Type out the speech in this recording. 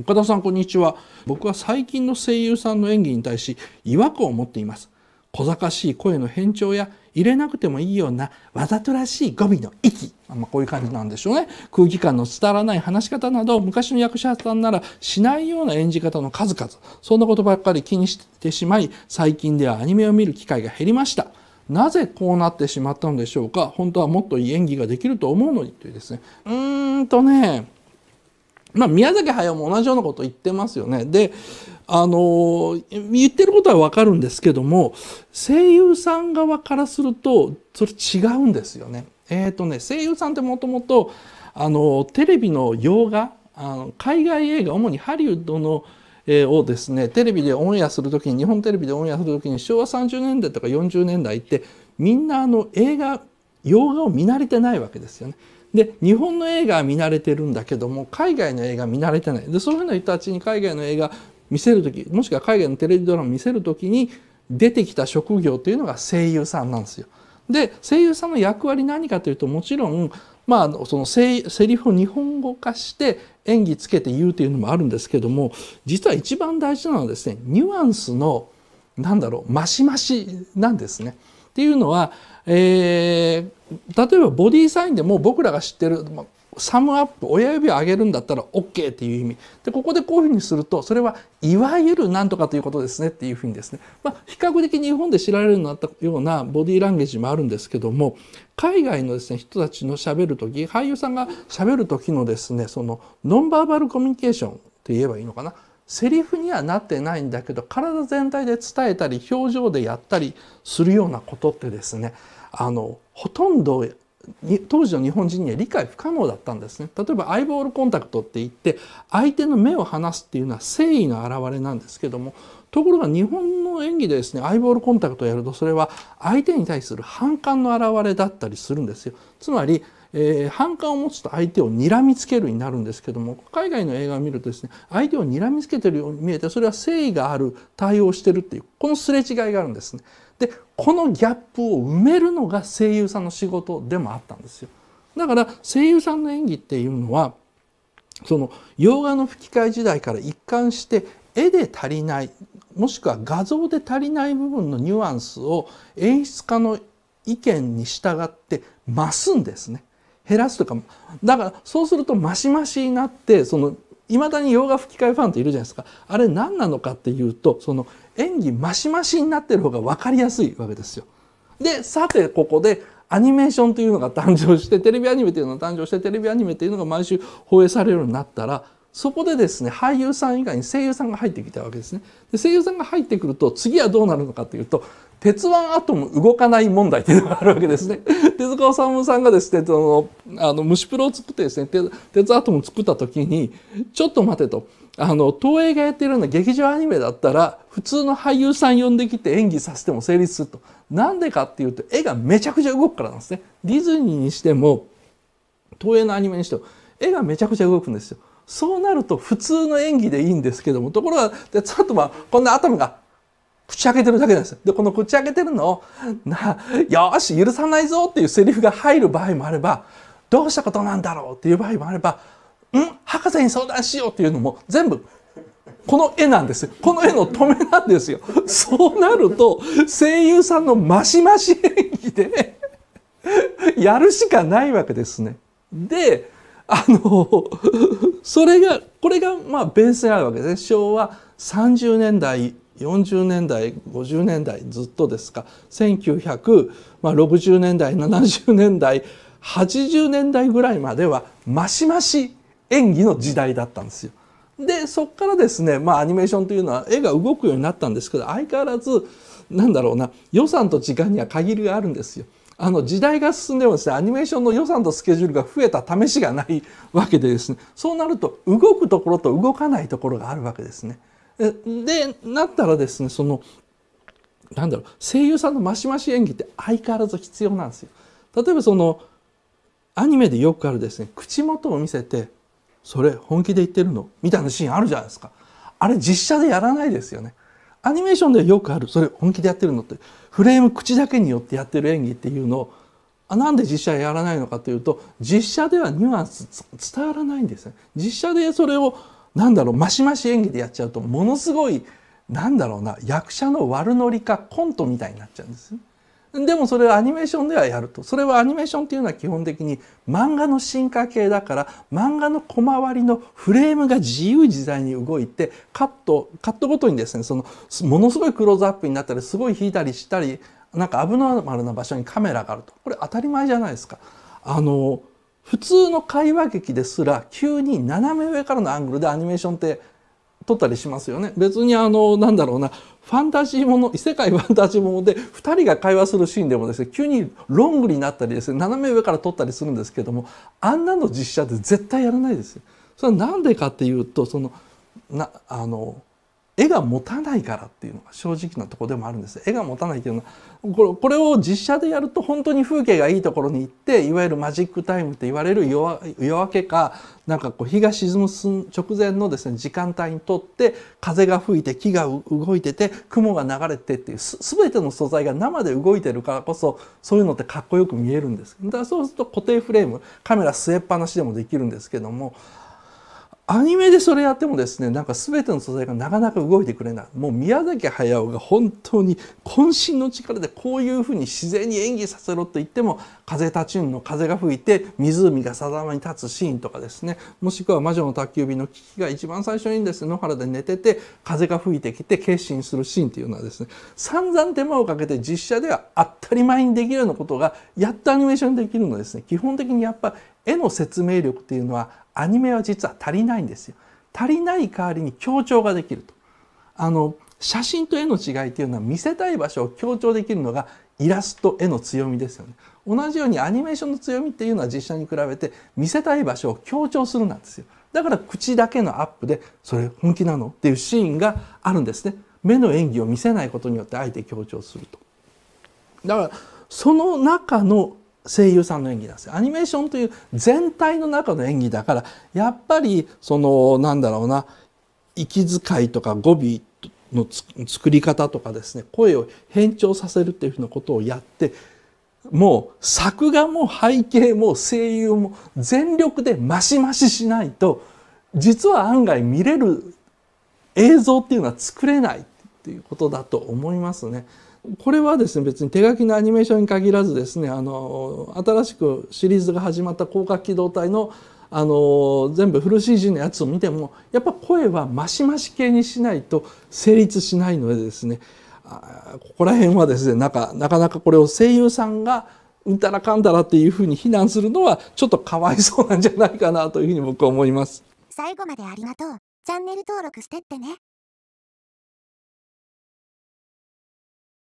岡田さんこんにちは僕は最近の声優さんの演技に対し違和感を持っています小賢しい声の変調や入れなくてもいいようなわざとらしい語尾の息、まあ、こういう感じなんでしょうね空気感の伝わらない話し方など昔の役者さんならしないような演じ方の数々そんなことばっかり気にしてしまい最近ではアニメを見る機会が減りましたなぜこうなってしまったのでしょうか本当はもっといい演技ができると思うのにというですねうーんとねまあ、宮崎駿も同じようなことを言ってますよね。で、あの言ってることはわかるんですけども、声優さん側からすると、それ違うんですよね。えー、とね、声優さんってもともと、テレビの洋画、あの海外映画、主にハリウッドのえー、をですねテレビでオンエアする時に日本テレビでオンエアする時に昭和30年代とか40年代ってみんなあの映画洋画を見慣れてないわけですよね。で日本の映画は見慣れてるんだけども海外の映画は見慣れてないでそういうふうな人たちに海外の映画見せる時もしくは海外のテレビドラマ見せる時に出てきた職業というのが声優さんなんですよ。で声優さんの役割何かというともちろんまあ、そのセリフを日本語化して演技つけて言うというのもあるんですけども実は一番大事なのはですねニュアンスのなんだろうマシマシなんですね。っていうのは、えー、例えばボディーサインでも僕らが知ってる、まサムアップ親指を上げるんだったら OK っていう意味でここでこういうふうにするとそれはいわゆるなんとかということですねっていうふうにですね、まあ、比較的日本で知られるようになったようなボディーランゲージもあるんですけども海外のですね人たちのしゃべる時俳優さんがしゃべる時のですねそのノンバーバルコミュニケーションって言えばいいのかなセリフにはなってないんだけど体全体で伝えたり表情でやったりするようなことってですねあのほとんど当時の日本人には理解不可能だったんですね例えばアイボールコンタクトって言って相手の目を離すっていうのは誠意の表れなんですけどもところが日本の演技でですねアイボールコンタクトをやるとそれは相手に対する反感の表れだったりするんですよ。つまりえー、反感を持つと相手を睨みつけるになるんですけども海外の映画を見るとですね相手を睨みつけてるように見えてそれは誠意がある対応してるっていうこのすれ違いがあるんですね。でこのギャップを埋めるのが声優さんの仕事でもあったんですよ。だから声優さんの演技っていうのはその洋画の吹き替え時代から一貫して絵で足りないもしくは画像で足りない部分のニュアンスを演出家の意見に従って増すんですね。減らすとかだからそうするとマシマシになってそのいまだに洋画吹き替えファンっているじゃないですかあれ何なのかっていうとその演技マシマシになってる方が分かりやすいわけですよ。でさてここでアニメーションというのが誕生してテレビアニメというのが誕生してテレビアニメというのが毎週放映されるようになったらそこでですね、俳優さん以外に声優さんが入ってきたわけですね。で声優さんが入ってくると、次はどうなるのかというと、鉄腕アトム動かない問題っていうのがあるわけですね。手塚治虫さんがですね、その、あの、虫プロを作ってですね、鉄アトムを作った時に、ちょっと待てと。あの、東映がやってるような劇場アニメだったら、普通の俳優さん呼んできて演技させても成立すると。なんでかっていうと、絵がめちゃくちゃ動くからなんですね。ディズニーにしても、東映のアニメにしても、絵がめちゃくちゃ動くんですよ。そうなると普通の演技でいいんですけどもところがでちょっとまあこんな頭が口開けてるだけなんですでこの口開けてるのを「なよし許さないぞ」っていうセリフが入る場合もあれば「どうしたことなんだろう」っていう場合もあれば「ん博士に相談しよう」っていうのも全部この絵なんですよ。この絵の止めなんですよ。そうなると、声優さんのマシマシ演技でやるしかないわけですね。で、あのそれがこれがまあベースにあるわけですね昭和30年代40年代50年代ずっとですか1960年代70年代80年代ぐらいまではマシマシ演技の時代だったんですよ。でそこからですね、まあ、アニメーションというのは絵が動くようになったんですけど相変わらずなんだろうな予算と時間には限りがあるんですよ。あの時代が進んでもですねアニメーションの予算とスケジュールが増えた試しがないわけでですねそうなると動くところと動かないところがあるわけですね。でなったらですねそのなんだろう声優さんのマシマシ演技って相変わらず必要なんですよ。例えばそのアニメでよくあるですね口元を見せて「それ本気で言ってるの?」みたいなシーンあるじゃないですか。あれ実写でやらないですよね。アニメーションではよくあるそれ本気でやってるのってフレーム口だけによってやってる演技っていうのをあなんで実写やらないのかというと実写ではニュアンス伝わらないんですね。実写でそれをなんだろうマシマシ演技でやっちゃうとものすごいなんだろうな役者の悪乗りかコントみたいになっちゃうんです、ね。でもそれはアニメーションではやるとそれはアニメーションっていうのは基本的に漫画の進化系だから漫画の小回りのフレームが自由自在に動いてカットカットごとにですねそのものすごいクローズアップになったりすごい引いたりしたりなんかアブノーマルな場所にカメラがあるとこれ当たり前じゃないですか。あの普通の会話劇ですら急に斜め上からのアングルでアニメーションって撮ったりしますよね。別にあの、なんだろうな、ファンタジーもの、異世界ファンタジーもので、2人が会話するシーンでもですね、急にロングになったりですね、斜め上から撮ったりするんですけども、あんなの実写で絶対やらないですよ。それは何でかっていうと、その、な、あの、絵が持たないからっていうのが正直なとこでもあるんです絵が持たないっていうのはこれこれを実写でやると本当に風景がいいところに行っていわゆるマジックタイムって言われる夜明けかなんかこう日が沈む直前のですね時間帯にとって風が吹いて木が動いてて雲が流れてっていうす全ての素材が生で動いてるからこそそういうのってかっこよく見えるんですだからそうすると固定フレームカメラ据えっぱなしでもできるんですけどもアニメでそれやってもですねなんか全ての素材がなかなか動いてくれないもう宮崎駿が本当に渾身の力でこういうふうに自然に演技させろと言っても風立ちぬの風が吹いて湖がさざまに立つシーンとかですねもしくは魔女の宅急便の危機が一番最初にですね野原で寝てて風が吹いてきて決心するシーンというのはですね散々手間をかけて実写では当たり前にできるようなことがやっとアニメーションできるのですね基本的にやっぱ絵の説明力っていうのはアニメは実は足りないんですよ。足りない代わりに強調ができると。あの写真と絵の違いっていうのは見せたい場所を強調できるのがイラスト絵の強みですよね。同じようにアニメーションの強みっていうのは実写に比べて見せたい場所を強調するなんですよ。だから口だけのアップでそれ本気なのっていうシーンがあるんですね。目の演技を見せないことによってあえて強調すると。だからその中の声優さんの演技なんですよアニメーションという全体の中の演技だからやっぱりそのなんだろうな息遣いとか語尾の作り方とかですね声を変調させるっていうふうなことをやってもう作画も背景も声優も全力でマシマシしないと実は案外見れる映像っていうのは作れないっていうことだと思いますね。これはですね別に手書きのアニメーションに限らずですねあの新しくシリーズが始まった広角機動隊のあの全部フル CG のやつを見てもやっぱ声はマシマシ系にしないと成立しないのでですねここら辺はですねなかなかなかこれを声優さんがうんたらかんだらっていうふうに非難するのはちょっとかわいそうなんじゃないかなというふうに僕は思います。最後までありがとう。チャンネル登録してってね。